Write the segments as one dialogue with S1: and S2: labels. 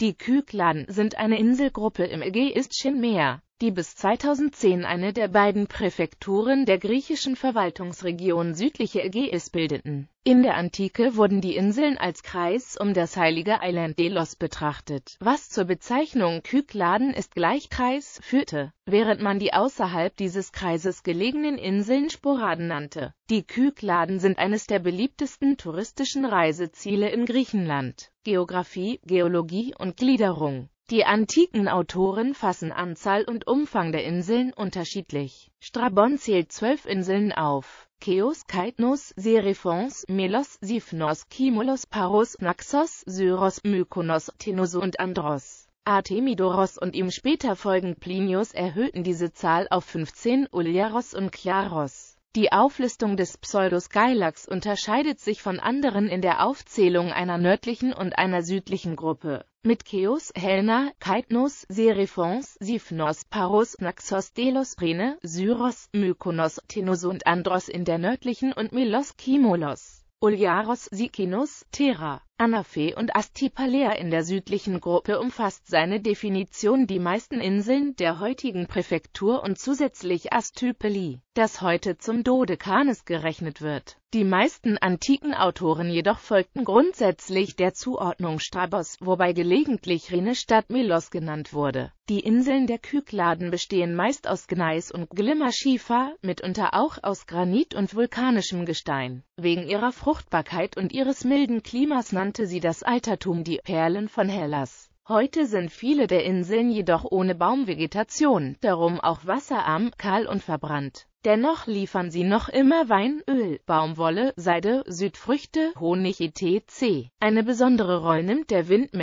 S1: Die Kyklan sind eine Inselgruppe im Ägäischen Meer die bis 2010 eine der beiden Präfekturen der griechischen Verwaltungsregion südliche Ägäis bildeten. In der Antike wurden die Inseln als Kreis um das heilige Island Delos betrachtet, was zur Bezeichnung Kykladen ist gleich Kreis führte, während man die außerhalb dieses Kreises gelegenen Inseln Sporaden nannte. Die Kykladen sind eines der beliebtesten touristischen Reiseziele in Griechenland. Geografie, Geologie und Gliederung die antiken Autoren fassen Anzahl und Umfang der Inseln unterschiedlich. Strabon zählt zwölf Inseln auf. Keos, Kaitnos, Seriphons, Melos, Siphnos, Kimolos, Paros, Naxos, Syros, Mykonos, Tenos und Andros. Artemidoros und ihm später folgend Plinius erhöhten diese Zahl auf 15 Uliaros und Klaros. Die Auflistung des Pseudoskylax unterscheidet sich von anderen in der Aufzählung einer nördlichen und einer südlichen Gruppe. Mit Cheos, Helna, Kaitnos, Seriphons, Siphnos, Paros, Naxos, Delos, Rene, Syros, Mykonos, Tenos und Andros in der nördlichen und Melos, Kimolos, Oliaros, Sikinos, Thera Anaphe und Astipalea in der südlichen Gruppe umfasst seine Definition die meisten Inseln der heutigen Präfektur und zusätzlich Astypeli, das heute zum Dodekanes gerechnet wird. Die meisten antiken Autoren jedoch folgten grundsätzlich der Zuordnung Strabos, wobei gelegentlich Rhine statt Milos genannt wurde. Die Inseln der Kykladen bestehen meist aus Gneis und Glimmerschiefer, mitunter auch aus Granit und vulkanischem Gestein. Wegen ihrer Fruchtbarkeit und ihres milden Klimas nannte sie das Altertum die Perlen von Hellas. Heute sind viele der Inseln jedoch ohne Baumvegetation, darum auch wasserarm, kahl und verbrannt. Dennoch liefern sie noch immer Wein, Öl, Baumwolle, Seide, Südfrüchte, Honig etc. Eine besondere Rolle nimmt der Wind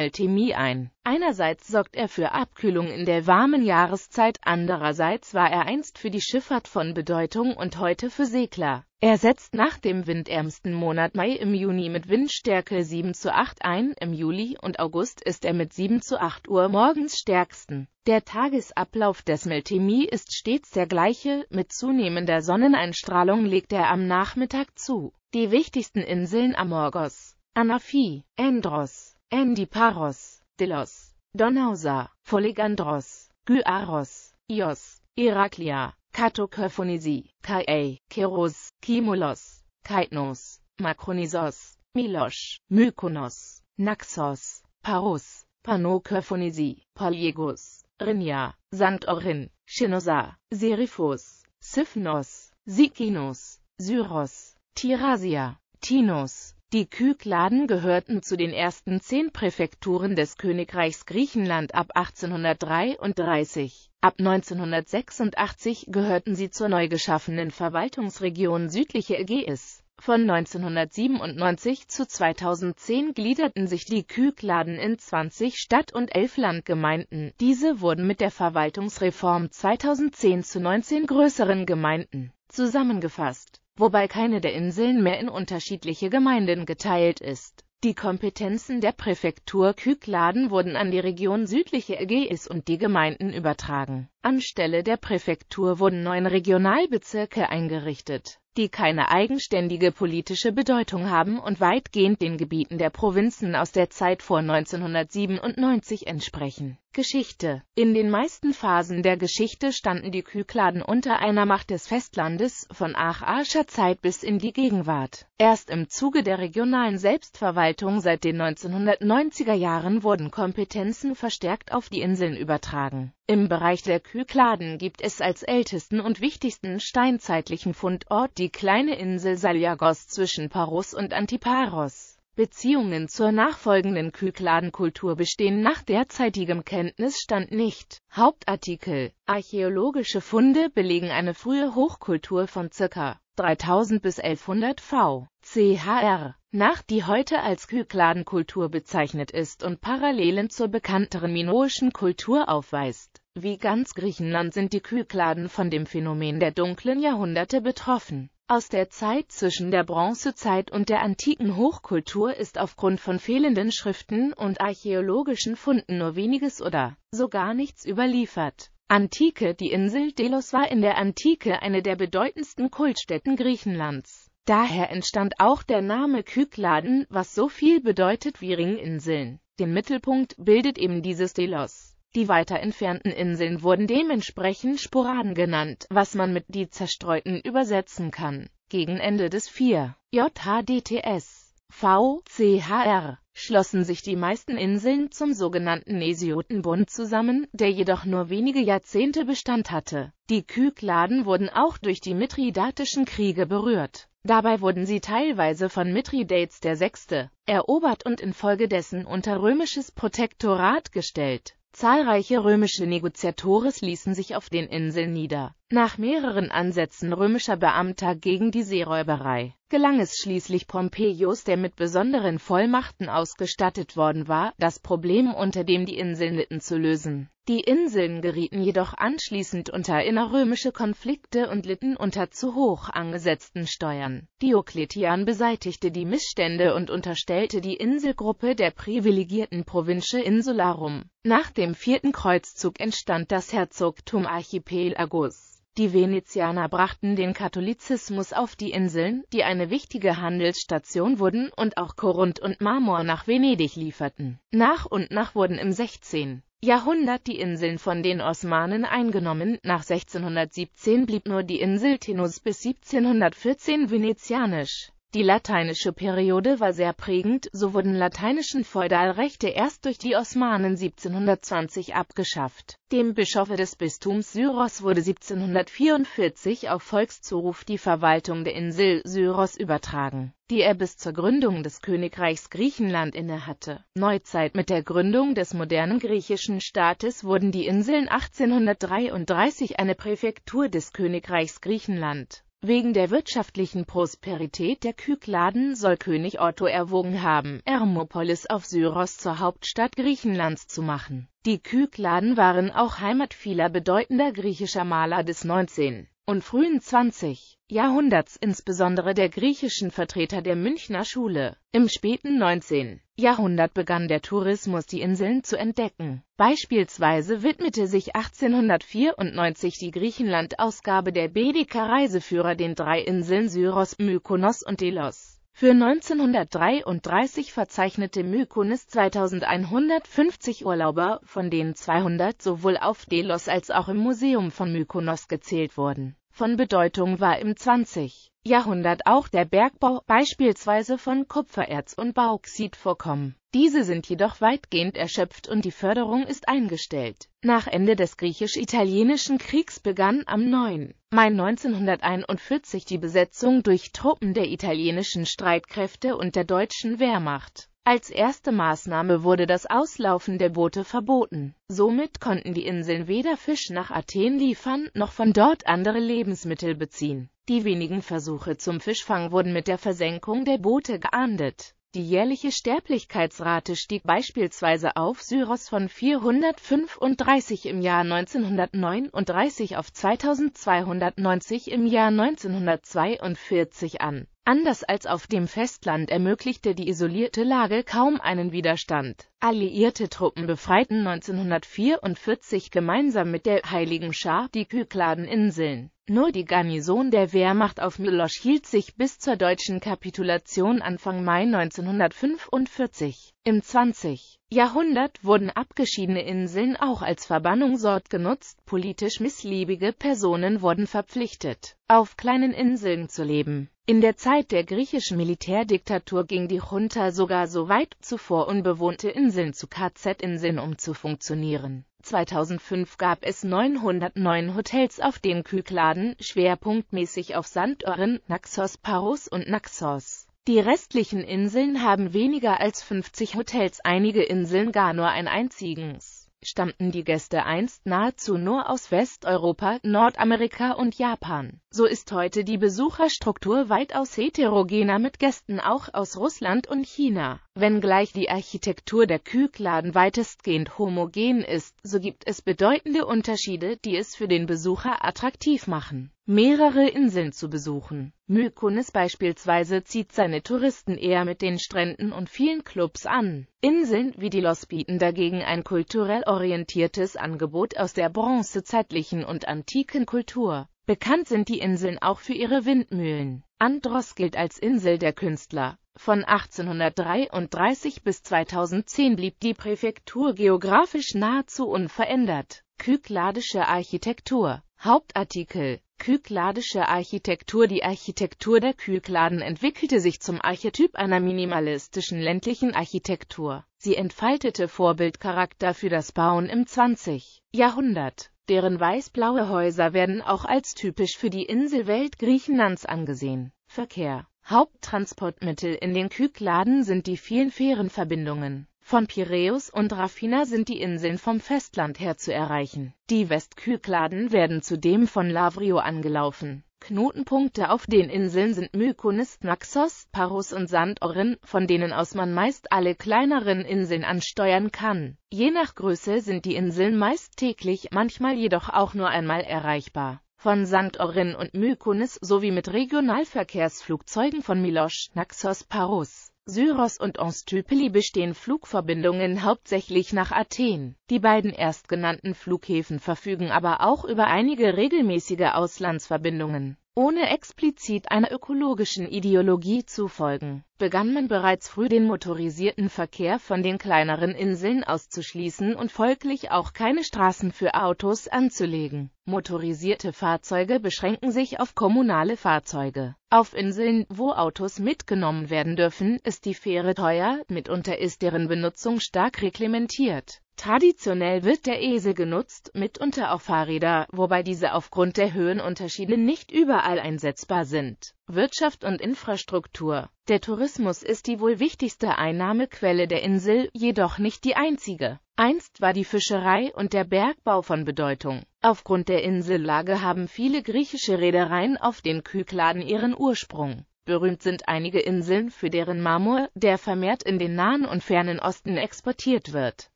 S1: ein. Einerseits sorgt er für Abkühlung in der warmen Jahreszeit, andererseits war er einst für die Schifffahrt von Bedeutung und heute für Segler. Er setzt nach dem windärmsten Monat Mai im Juni mit Windstärke 7 zu 8 ein, im Juli und August ist er mit 7 zu 8 Uhr morgens stärksten. Der Tagesablauf des Meltemi ist stets der gleiche, mit zunehmender Sonneneinstrahlung legt er am Nachmittag zu. Die wichtigsten Inseln Amorgos, Anafi, Endros, Endiparos, Delos, Donausa, Folegandros, Gyaros, Ios, Iraklia, Katoköphonisi, Kai, Keros, Kimolos, Kaitnos, Makronisos, Milos, Mykonos, Naxos, Paros, Panoköphonisi, Pallegos, Rhinia, Santorin, Chinosa, Seriphos, Syphnos, Sikinos, Syros, Tirasia, Tinos, die Kykladen gehörten zu den ersten zehn Präfekturen des Königreichs Griechenland ab 1833. Ab 1986 gehörten sie zur neu geschaffenen Verwaltungsregion südliche Ägäis. Von 1997 zu 2010 gliederten sich die Kykladen in 20 Stadt- und 11 Landgemeinden. Diese wurden mit der Verwaltungsreform 2010 zu 19 größeren Gemeinden zusammengefasst wobei keine der Inseln mehr in unterschiedliche Gemeinden geteilt ist. Die Kompetenzen der Präfektur Kykladen wurden an die Region südliche Ägäis und die Gemeinden übertragen. Anstelle der Präfektur wurden neun Regionalbezirke eingerichtet, die keine eigenständige politische Bedeutung haben und weitgehend den Gebieten der Provinzen aus der Zeit vor 1997 entsprechen Geschichte. In den meisten Phasen der Geschichte standen die Kykladen unter einer Macht des Festlandes, von archaischer Zeit bis in die Gegenwart. Erst im Zuge der regionalen Selbstverwaltung seit den 1990er Jahren wurden Kompetenzen verstärkt auf die Inseln übertragen. Im Bereich der Kykladen gibt es als ältesten und wichtigsten steinzeitlichen Fundort die kleine Insel Saliagos zwischen Paros und Antiparos. Beziehungen zur nachfolgenden Kykladenkultur bestehen nach derzeitigem Kenntnisstand nicht. Hauptartikel Archäologische Funde belegen eine frühe Hochkultur von ca. 3000 bis 1100 v. CHR, nach die heute als Kykladenkultur bezeichnet ist und Parallelen zur bekannteren minoischen Kultur aufweist. Wie ganz Griechenland sind die Kykladen von dem Phänomen der dunklen Jahrhunderte betroffen. Aus der Zeit zwischen der Bronzezeit und der antiken Hochkultur ist aufgrund von fehlenden Schriften und archäologischen Funden nur weniges oder sogar nichts überliefert. Antike Die Insel Delos war in der Antike eine der bedeutendsten Kultstätten Griechenlands. Daher entstand auch der Name Kykladen, was so viel bedeutet wie Ringinseln. Den Mittelpunkt bildet eben dieses Delos. Die weiter entfernten Inseln wurden dementsprechend Sporaden genannt, was man mit die zerstreuten übersetzen kann. Gegen Ende des 4. JHDTS VCHR schlossen sich die meisten Inseln zum sogenannten Nesiotenbund zusammen, der jedoch nur wenige Jahrzehnte Bestand hatte. Die Kykladen wurden auch durch die Mithridatischen Kriege berührt. Dabei wurden sie teilweise von Mithridates VI. erobert und infolgedessen unter römisches Protektorat gestellt. Zahlreiche römische Negozatores ließen sich auf den Inseln nieder. Nach mehreren Ansätzen römischer Beamter gegen die Seeräuberei gelang es schließlich Pompeius, der mit besonderen Vollmachten ausgestattet worden war, das Problem unter dem die Inseln litten zu lösen. Die Inseln gerieten jedoch anschließend unter innerrömische Konflikte und litten unter zu hoch angesetzten Steuern. Diokletian beseitigte die Missstände und unterstellte die Inselgruppe der privilegierten Province Insularum. Nach dem vierten Kreuzzug entstand das Herzogtum Archipel Agus. Die Venezianer brachten den Katholizismus auf die Inseln, die eine wichtige Handelsstation wurden und auch Korund und Marmor nach Venedig lieferten. Nach und nach wurden im 16. Jahrhundert die Inseln von den Osmanen eingenommen, nach 1617 blieb nur die Insel Tenus bis 1714 venezianisch. Die lateinische Periode war sehr prägend, so wurden lateinischen Feudalrechte erst durch die Osmanen 1720 abgeschafft. Dem Bischofe des Bistums Syros wurde 1744 auf Volkszuruf die Verwaltung der Insel Syros übertragen, die er bis zur Gründung des Königreichs Griechenland innehatte. Neuzeit mit der Gründung des modernen griechischen Staates wurden die Inseln 1833 eine Präfektur des Königreichs Griechenland. Wegen der wirtschaftlichen Prosperität der Kykladen soll König Otto erwogen haben, Ermopolis auf Syros zur Hauptstadt Griechenlands zu machen. Die Kykladen waren auch Heimat vieler bedeutender griechischer Maler des 19. und frühen 20. Jahrhunderts, insbesondere der griechischen Vertreter der Münchner Schule. Im späten 19. Jahrhundert begann der Tourismus die Inseln zu entdecken. Beispielsweise widmete sich 1894 die Griechenland-Ausgabe der Bedeker Reiseführer den drei Inseln Syros, Mykonos und Delos. Für 1933 verzeichnete Mykonis 2150 Urlauber, von denen 200 sowohl auf Delos als auch im Museum von Mykonos gezählt wurden. Von Bedeutung war im 20. Jahrhundert auch der Bergbau, beispielsweise von Kupfererz- und Bauxit vorkommen. Diese sind jedoch weitgehend erschöpft und die Förderung ist eingestellt. Nach Ende des griechisch-italienischen Kriegs begann am 9. Mai 1941 die Besetzung durch Truppen der italienischen Streitkräfte und der deutschen Wehrmacht. Als erste Maßnahme wurde das Auslaufen der Boote verboten. Somit konnten die Inseln weder Fisch nach Athen liefern, noch von dort andere Lebensmittel beziehen. Die wenigen Versuche zum Fischfang wurden mit der Versenkung der Boote geahndet. Die jährliche Sterblichkeitsrate stieg beispielsweise auf Syros von 435 im Jahr 1939 auf 2290 im Jahr 1942 an Anders als auf dem Festland ermöglichte die isolierte Lage kaum einen Widerstand. Alliierte Truppen befreiten 1944 gemeinsam mit der Heiligen Schar die Kykladeninseln. Nur die Garnison der Wehrmacht auf Milosch hielt sich bis zur deutschen Kapitulation Anfang Mai 1945. Im 20. Jahrhundert wurden abgeschiedene Inseln auch als Verbannungsort genutzt, politisch missliebige Personen wurden verpflichtet, auf kleinen Inseln zu leben. In der Zeit der griechischen Militärdiktatur ging die Junta sogar so weit, zuvor unbewohnte Inseln zu KZ-Inseln um zu funktionieren. 2005 gab es 909 Hotels auf den Kykladen, schwerpunktmäßig auf Santorin, Naxos Paros und Naxos. Die restlichen Inseln haben weniger als 50 Hotels, einige Inseln gar nur ein einziges stammten die Gäste einst nahezu nur aus Westeuropa, Nordamerika und Japan. So ist heute die Besucherstruktur weitaus heterogener mit Gästen auch aus Russland und China. Wenngleich die Architektur der Kükladen weitestgehend homogen ist, so gibt es bedeutende Unterschiede, die es für den Besucher attraktiv machen mehrere Inseln zu besuchen. Mykonis beispielsweise zieht seine Touristen eher mit den Stränden und vielen Clubs an. Inseln wie die Los bieten dagegen ein kulturell orientiertes Angebot aus der bronzezeitlichen und antiken Kultur. Bekannt sind die Inseln auch für ihre Windmühlen. Andros gilt als Insel der Künstler. Von 1833 bis 2010 blieb die Präfektur geografisch nahezu unverändert. Kykladische Architektur Hauptartikel Kykladische Architektur Die Architektur der Kykladen entwickelte sich zum Archetyp einer minimalistischen ländlichen Architektur. Sie entfaltete Vorbildcharakter für das Bauen im 20. Jahrhundert. Deren weiß-blaue Häuser werden auch als typisch für die Inselwelt Griechenlands angesehen. Verkehr Haupttransportmittel in den Kykladen sind die vielen Fährenverbindungen. Von Piräus und Rafina sind die Inseln vom Festland her zu erreichen. Die Westkükladen werden zudem von Lavrio angelaufen. Knotenpunkte auf den Inseln sind Mykonis, Naxos, Paros und Sandorin, von denen aus man meist alle kleineren Inseln ansteuern kann. Je nach Größe sind die Inseln meist täglich, manchmal jedoch auch nur einmal erreichbar. Von Sandorin und Mykonis sowie mit Regionalverkehrsflugzeugen von Milos, Naxos, Paros Syros und Anstypli bestehen Flugverbindungen hauptsächlich nach Athen. Die beiden erstgenannten Flughäfen verfügen aber auch über einige regelmäßige Auslandsverbindungen ohne explizit einer ökologischen Ideologie zu folgen, begann man bereits früh den motorisierten Verkehr von den kleineren Inseln auszuschließen und folglich auch keine Straßen für Autos anzulegen. Motorisierte Fahrzeuge beschränken sich auf kommunale Fahrzeuge. Auf Inseln, wo Autos mitgenommen werden dürfen, ist die Fähre teuer, mitunter ist deren Benutzung stark reglementiert Traditionell wird der Esel genutzt, mitunter auch Fahrräder, wobei diese aufgrund der Höhenunterschiede nicht überall einsetzbar sind. Wirtschaft und Infrastruktur Der Tourismus ist die wohl wichtigste Einnahmequelle der Insel, jedoch nicht die einzige. Einst war die Fischerei und der Bergbau von Bedeutung. Aufgrund der Insellage haben viele griechische Reedereien auf den Kykladen ihren Ursprung. Berühmt sind einige Inseln für deren Marmor, der vermehrt in den Nahen und Fernen Osten exportiert wird.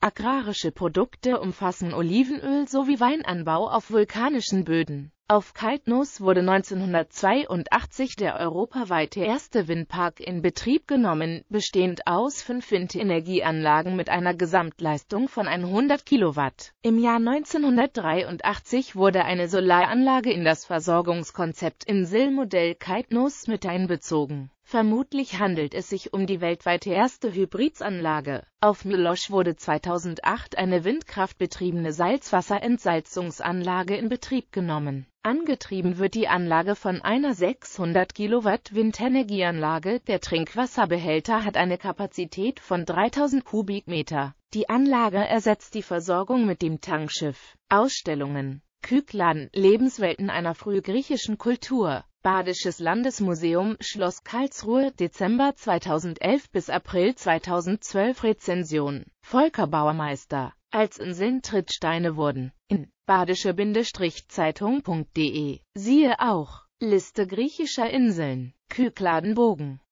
S1: Agrarische Produkte umfassen Olivenöl sowie Weinanbau auf vulkanischen Böden. Auf Kaltnuss wurde 1982 der europaweite erste Windpark in Betrieb genommen, bestehend aus fünf Windenergieanlagen mit einer Gesamtleistung von 100 Kilowatt. Im Jahr 1983 wurde eine Solaranlage in das Versorgungskonzept Inselmodell Kaltnuss mit einbezogen Vermutlich handelt es sich um die weltweite erste Hybridsanlage. Auf Milosch wurde 2008 eine windkraftbetriebene Salzwasserentsalzungsanlage in Betrieb genommen. Angetrieben wird die Anlage von einer 600 Kilowatt Windenergieanlage. Der Trinkwasserbehälter hat eine Kapazität von 3000 Kubikmeter. Die Anlage ersetzt die Versorgung mit dem Tankschiff. Ausstellungen Küklan, Lebenswelten einer frühgriechischen Kultur. Badisches Landesmuseum, Schloss Karlsruhe, Dezember 2011 bis April 2012 Rezension. Volker Bauermeister. Als Inseln Trittsteine wurden. In badische-zeitung.de. Siehe auch. Liste griechischer Inseln. Kykladenbogen.